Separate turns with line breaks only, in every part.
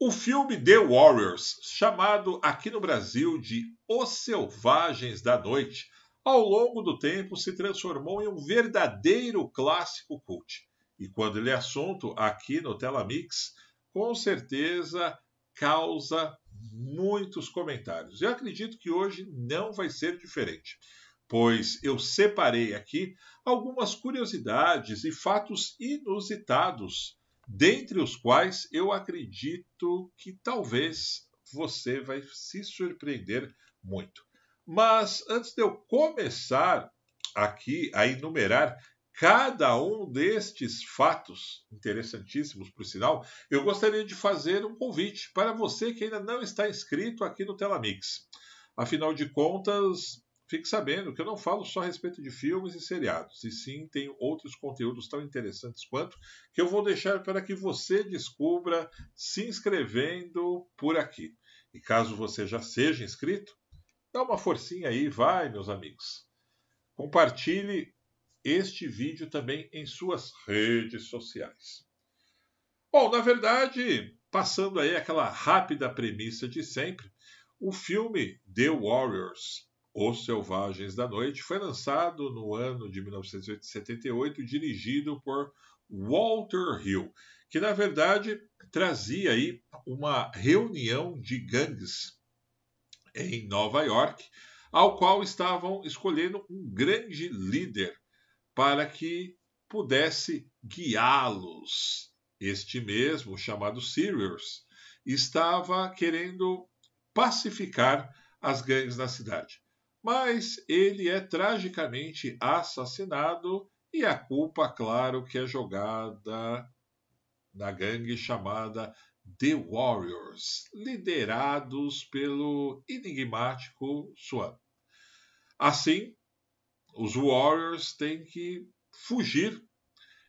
O filme The Warriors, chamado aqui no Brasil de Os Selvagens da Noite, ao longo do tempo se transformou em um verdadeiro clássico cult. E quando ele é assunto aqui no Telamix, com certeza causa muitos comentários. Eu acredito que hoje não vai ser diferente, pois eu separei aqui algumas curiosidades e fatos inusitados dentre os quais eu acredito que talvez você vai se surpreender muito. Mas antes de eu começar aqui a enumerar cada um destes fatos interessantíssimos, por sinal, eu gostaria de fazer um convite para você que ainda não está inscrito aqui no Telamix. Afinal de contas, Fique sabendo que eu não falo só a respeito de filmes e seriados, e sim tenho outros conteúdos tão interessantes quanto que eu vou deixar para que você descubra se inscrevendo por aqui. E caso você já seja inscrito, dá uma forcinha aí, vai, meus amigos. Compartilhe este vídeo também em suas redes sociais. Bom, na verdade, passando aí aquela rápida premissa de sempre, o filme The Warriors os Selvagens da Noite foi lançado no ano de 1978, dirigido por Walter Hill, que na verdade trazia aí uma reunião de gangues em Nova York, ao qual estavam escolhendo um grande líder para que pudesse guiá-los. Este mesmo, chamado Sirius, estava querendo pacificar as gangues na cidade mas ele é tragicamente assassinado e a culpa, claro, que é jogada na gangue chamada The Warriors, liderados pelo enigmático Swan. Assim, os Warriors têm que fugir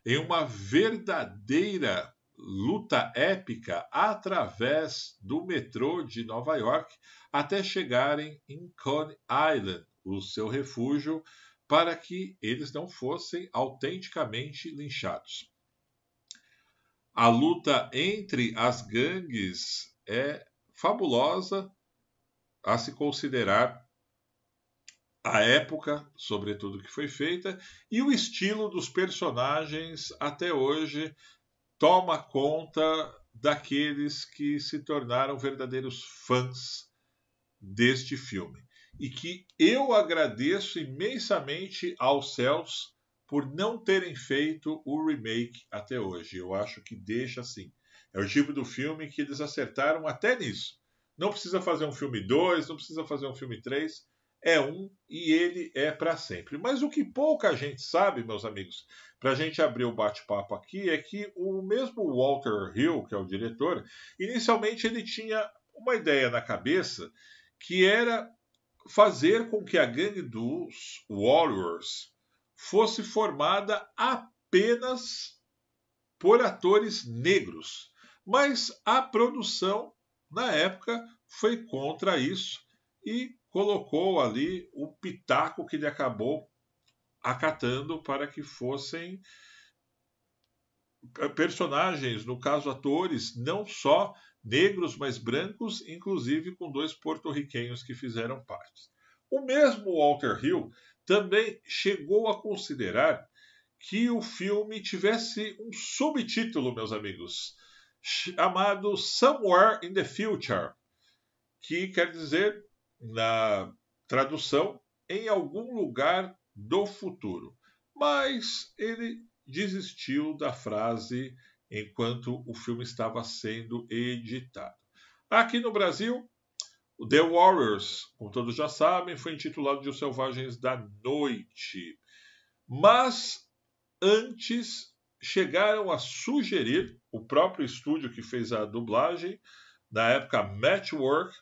em uma verdadeira luta épica através do metrô de Nova York até chegarem em Coney Island, o seu refúgio, para que eles não fossem autenticamente linchados. A luta entre as gangues é fabulosa a se considerar a época, sobretudo que foi feita, e o estilo dos personagens até hoje toma conta daqueles que se tornaram verdadeiros fãs deste filme. E que eu agradeço imensamente aos céus por não terem feito o remake até hoje. Eu acho que deixa assim. É o tipo do filme que eles acertaram até nisso. Não precisa fazer um filme 2, não precisa fazer um filme 3 é um e ele é para sempre. Mas o que pouca gente sabe, meus amigos, para a gente abrir o bate-papo aqui, é que o mesmo Walter Hill, que é o diretor, inicialmente ele tinha uma ideia na cabeça que era fazer com que a gangue dos Warriors fosse formada apenas por atores negros. Mas a produção, na época, foi contra isso e colocou ali o pitaco que ele acabou acatando para que fossem eh, personagens, no caso atores, não só negros, mas brancos, inclusive com dois porto-riquenhos que fizeram parte. O mesmo Walter Hill também chegou a considerar que o filme tivesse um subtítulo, meus amigos, chamado Somewhere in the Future, que quer dizer na tradução, em algum lugar do futuro. Mas ele desistiu da frase enquanto o filme estava sendo editado. Aqui no Brasil, The Warriors, como todos já sabem, foi intitulado de Os Selvagens da Noite. Mas antes chegaram a sugerir o próprio estúdio que fez a dublagem, na época Matchwork,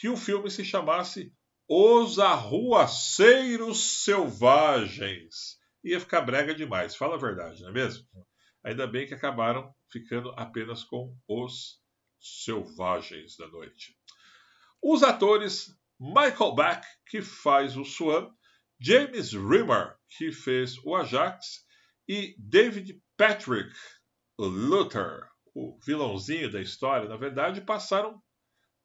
que o filme se chamasse Os Arruaceiros Selvagens. Ia ficar brega demais, fala a verdade, não é mesmo? Ainda bem que acabaram ficando apenas com Os Selvagens da Noite. Os atores Michael Beck, que faz o Swan, James Rimmer, que fez o Ajax, e David Patrick Luther, o vilãozinho da história, na verdade, passaram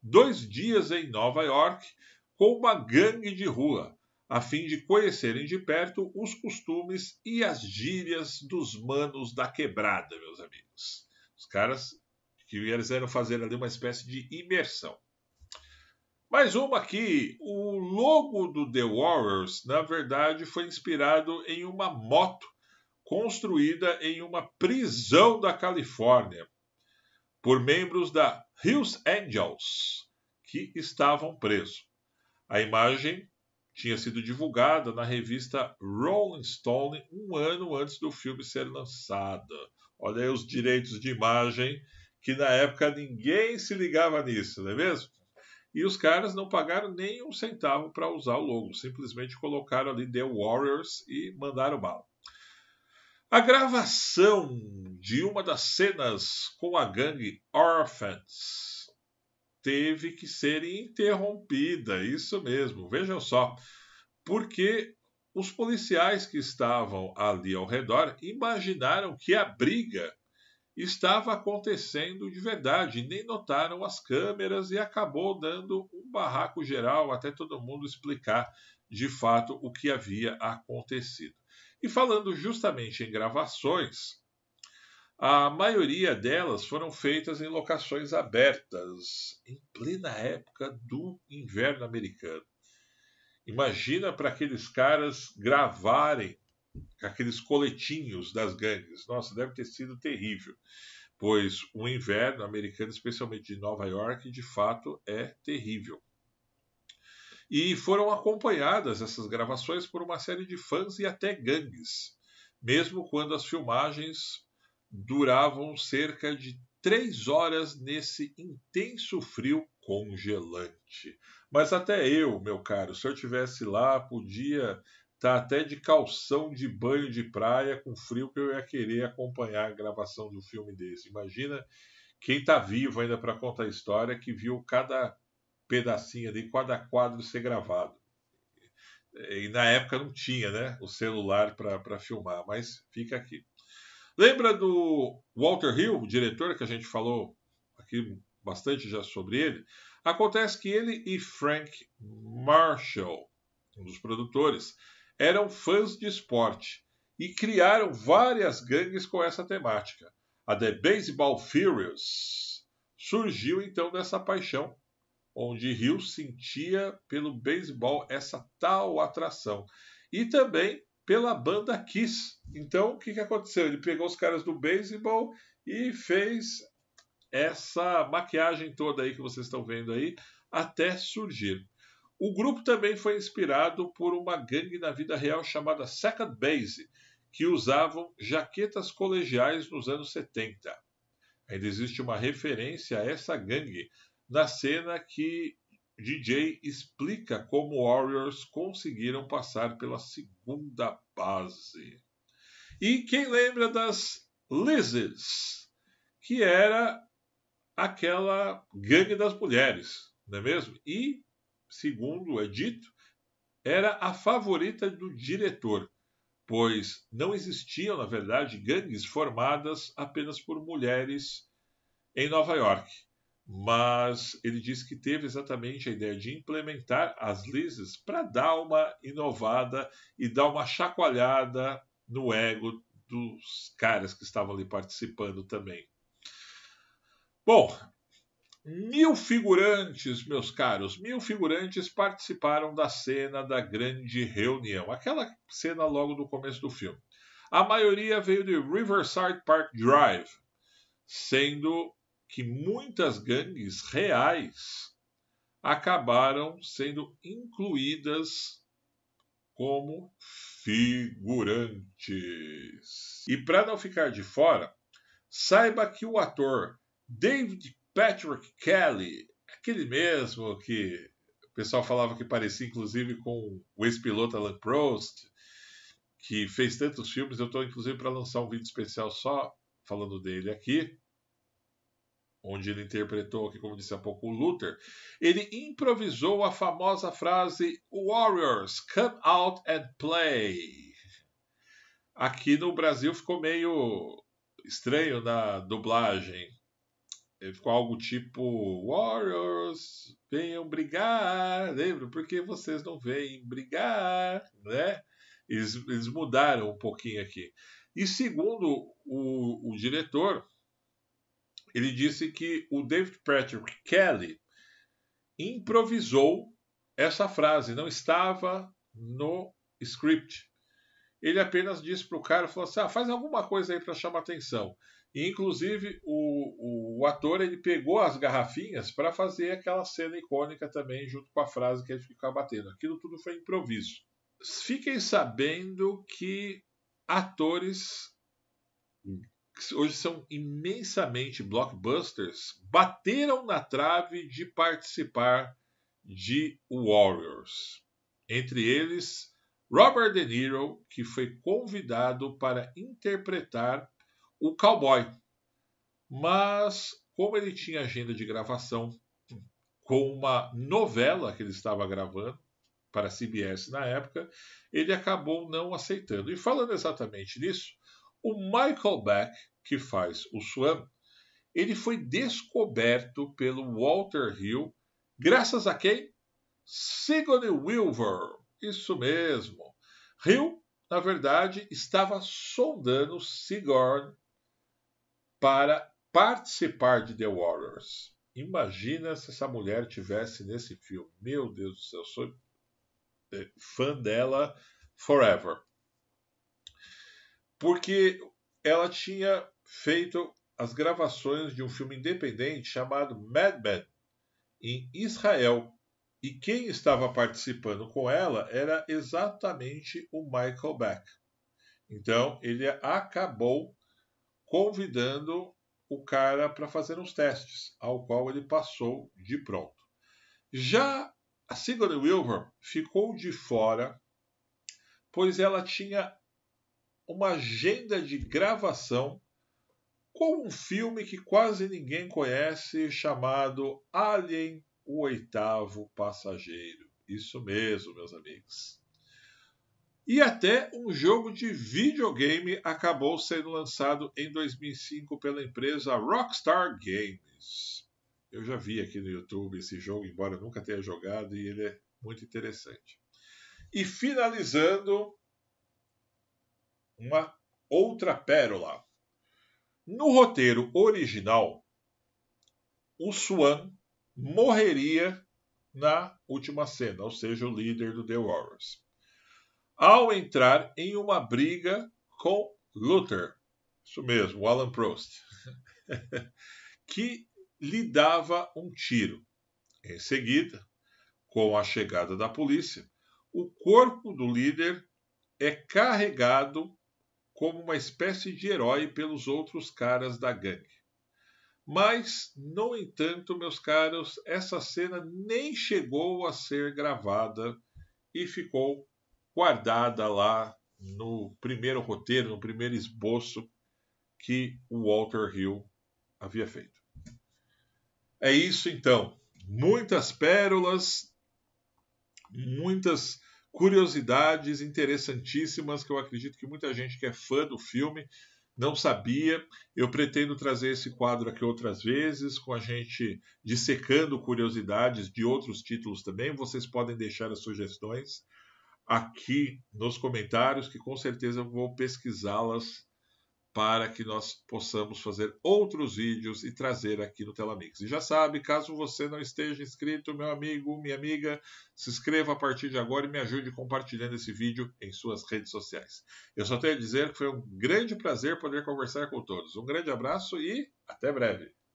dois dias em Nova York com uma gangue de rua, a fim de conhecerem de perto os costumes e as gírias dos manos da quebrada, meus amigos. Os caras que eles eram fazer ali uma espécie de imersão. Mais uma aqui, o logo do The Warriors, na verdade, foi inspirado em uma moto construída em uma prisão da Califórnia por membros da Hills Angels, que estavam presos. A imagem tinha sido divulgada na revista Rolling Stone um ano antes do filme ser lançado. Olha aí os direitos de imagem, que na época ninguém se ligava nisso, não é mesmo? E os caras não pagaram nem um centavo para usar o logo, simplesmente colocaram ali The Warriors e mandaram mal. A gravação de uma das cenas com a gangue Orphans teve que ser interrompida, isso mesmo, vejam só, porque os policiais que estavam ali ao redor imaginaram que a briga estava acontecendo de verdade, nem notaram as câmeras e acabou dando um barraco geral até todo mundo explicar de fato o que havia acontecido. E falando justamente em gravações, a maioria delas foram feitas em locações abertas, em plena época do inverno americano. Imagina para aqueles caras gravarem aqueles coletinhos das gangues. Nossa, deve ter sido terrível, pois o inverno americano, especialmente de Nova York, de fato é terrível e foram acompanhadas essas gravações por uma série de fãs e até gangues, mesmo quando as filmagens duravam cerca de três horas nesse intenso frio congelante. Mas até eu, meu caro, se eu tivesse lá, podia estar tá até de calção de banho de praia com frio que eu ia querer acompanhar a gravação de um filme desse. Imagina quem está vivo ainda para contar a história que viu cada pedacinho ali, quadro a quadro, ser gravado. E na época não tinha né, o celular para filmar, mas fica aqui. Lembra do Walter Hill, o diretor que a gente falou aqui bastante já sobre ele? Acontece que ele e Frank Marshall, um dos produtores, eram fãs de esporte e criaram várias gangues com essa temática. A The Baseball Furious surgiu então dessa paixão onde Rio sentia pelo beisebol essa tal atração. E também pela banda Kiss. Então, o que, que aconteceu? Ele pegou os caras do beisebol e fez essa maquiagem toda aí que vocês estão vendo aí até surgir. O grupo também foi inspirado por uma gangue na vida real chamada Second Base, que usavam jaquetas colegiais nos anos 70. Ainda existe uma referência a essa gangue na cena que DJ explica como Warriors conseguiram passar pela segunda base. E quem lembra das Lizards, que era aquela gangue das mulheres, não é mesmo? E, segundo é dito, era a favorita do diretor, pois não existiam, na verdade, gangues formadas apenas por mulheres em Nova York mas ele disse que teve exatamente a ideia de implementar as leis para dar uma inovada e dar uma chacoalhada no ego dos caras que estavam ali participando também. Bom, mil figurantes, meus caros, mil figurantes participaram da cena da grande reunião, aquela cena logo no começo do filme. A maioria veio de Riverside Park Drive, sendo que muitas gangues reais acabaram sendo incluídas como figurantes. E para não ficar de fora, saiba que o ator David Patrick Kelly, aquele mesmo que o pessoal falava que parecia inclusive com o ex-piloto Alan Prost, que fez tantos filmes, eu estou inclusive para lançar um vídeo especial só falando dele aqui onde ele interpretou aqui, como disse há pouco, o Luther, ele improvisou a famosa frase Warriors, come out and play. Aqui no Brasil ficou meio estranho na dublagem. Ficou algo tipo Warriors, venham brigar, lembra? Porque vocês não vêm brigar, né? Eles, eles mudaram um pouquinho aqui. E segundo o, o diretor, ele disse que o David Patrick Kelly improvisou essa frase, não estava no script. Ele apenas disse para o cara, falou assim, ah, faz alguma coisa aí para chamar atenção. E, inclusive, o, o, ator ele pegou as garrafinhas para fazer aquela cena icônica também, junto com a frase que ele ficava batendo. Aquilo tudo foi improviso. Fiquem sabendo que atores que hoje são imensamente blockbusters, bateram na trave de participar de Warriors. Entre eles, Robert De Niro, que foi convidado para interpretar o cowboy. Mas, como ele tinha agenda de gravação com uma novela que ele estava gravando para a CBS na época, ele acabou não aceitando. E falando exatamente nisso, o Michael Beck, que faz o Swam, ele foi descoberto pelo Walter Hill graças a quem? Sigourney Wilver. Isso mesmo. Hill, na verdade, estava sondando Sigourney para participar de The Warriors. Imagina se essa mulher tivesse nesse filme. Meu Deus do céu, sou eh, fã dela forever porque ela tinha feito as gravações de um filme independente chamado Mad Men, em Israel. E quem estava participando com ela era exatamente o Michael Beck. Então ele acabou convidando o cara para fazer uns testes, ao qual ele passou de pronto. Já a Sigourney Wilbur ficou de fora, pois ela tinha uma agenda de gravação com um filme que quase ninguém conhece chamado Alien, o Oitavo Passageiro. Isso mesmo, meus amigos. E até um jogo de videogame acabou sendo lançado em 2005 pela empresa Rockstar Games. Eu já vi aqui no YouTube esse jogo, embora nunca tenha jogado, e ele é muito interessante. E finalizando, uma outra pérola. No roteiro original, o Swan morreria na última cena, ou seja, o líder do The Warriors, ao entrar em uma briga com Luther, isso mesmo, Alan Prost, que lhe dava um tiro. Em seguida, com a chegada da polícia, o corpo do líder é carregado como uma espécie de herói pelos outros caras da gangue. Mas, no entanto, meus caros, essa cena nem chegou a ser gravada e ficou guardada lá no primeiro roteiro, no primeiro esboço que o Walter Hill havia feito. É isso então. Muitas pérolas, muitas curiosidades interessantíssimas que eu acredito que muita gente que é fã do filme não sabia. Eu pretendo trazer esse quadro aqui outras vezes, com a gente dissecando curiosidades de outros títulos também. Vocês podem deixar as sugestões aqui nos comentários, que com certeza eu vou pesquisá-las para que nós possamos fazer outros vídeos e trazer aqui no Telamix. E já sabe, caso você não esteja inscrito, meu amigo, minha amiga, se inscreva a partir de agora e me ajude compartilhando esse vídeo em suas redes sociais. Eu só tenho a dizer que foi um grande prazer poder conversar com todos. Um grande abraço e até breve.